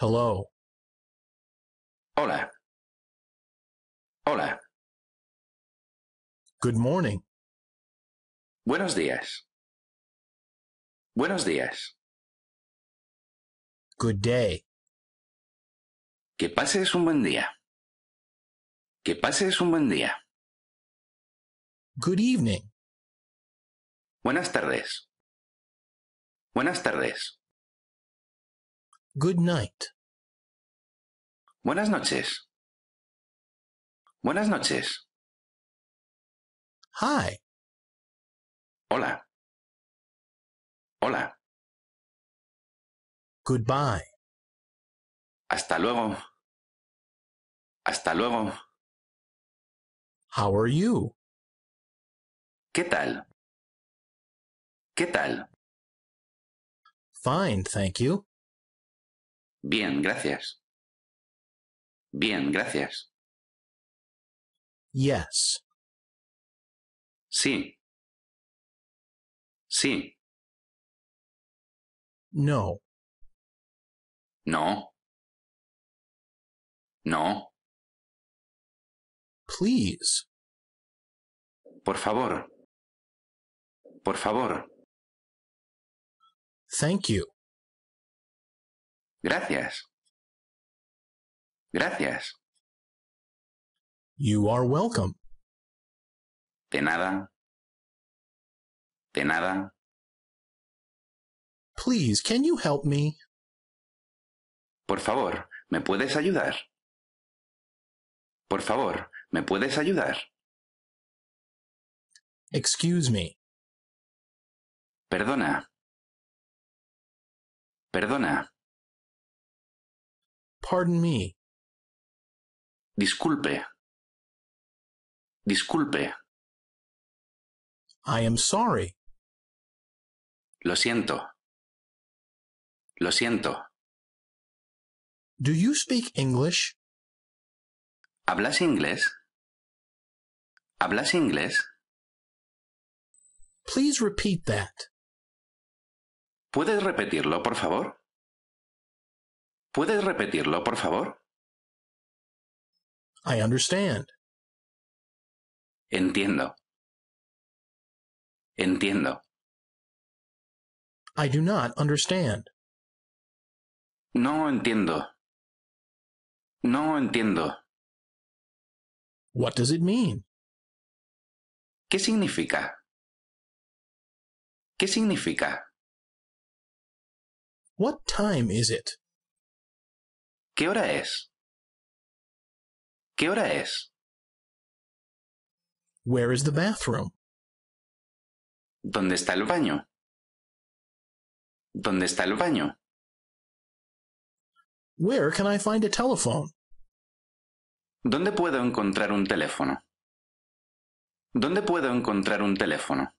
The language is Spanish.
Hello. Hola. Hola. Good morning. Buenos días. Buenos días. Good day. Que pases un buen día. Que pases un buen día. Good evening. Buenas tardes. Buenas tardes. Good night. Buenas noches. Buenas noches. Hi. Hola. Hola. Goodbye. Hasta luego. Hasta luego. How are you? ¿Qué tal? ¿Qué tal? Fine, thank you. Bien, gracias. Bien, gracias. Yes. Sí. Sí. No. No. No. Please. Por favor. Por favor. Thank you. Gracias. Gracias. You are welcome. De nada. De nada. Please, can you help me? Por favor, ¿me puedes ayudar? Por favor, ¿me puedes ayudar? Excuse me. Perdona. Perdona. Pardon me. Disculpe. Disculpe. I am sorry. Lo siento. Lo siento. Do you speak English? ¿Hablas inglés? ¿Hablas inglés? Please repeat that. ¿Puedes repetirlo, por favor? ¿Puedes repetirlo, por favor? I understand. Entiendo. Entiendo. I do not understand. No entiendo. No entiendo. What does it mean? ¿Qué significa? ¿Qué significa? What time is it? ¿Qué hora es? ¿Qué hora es? Where is the bathroom? ¿Dónde está el baño? ¿Dónde está el baño? Where can I find a telephone? ¿Dónde puedo encontrar un teléfono? ¿Dónde puedo encontrar un teléfono?